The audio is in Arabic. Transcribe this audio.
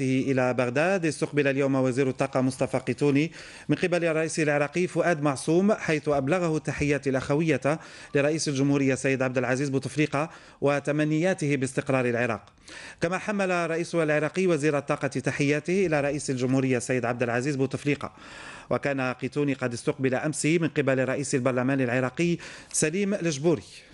إلى بغداد استقبل اليوم وزير الطاقة مصطفى قيتوني من قبل الرئيس العراقي فؤاد معصوم حيث أبلغه التحيات الأخوية لرئيس الجمهورية السيد عبد العزيز بوتفليقة وتمنياته باستقرار العراق كما حمل رئيس العراقي وزير الطاقة تحياته إلى رئيس الجمهورية السيد عبد العزيز بوتفليقة وكان قيتوني قد استقبل أمس من قبل رئيس البرلمان العراقي سليم الجبوري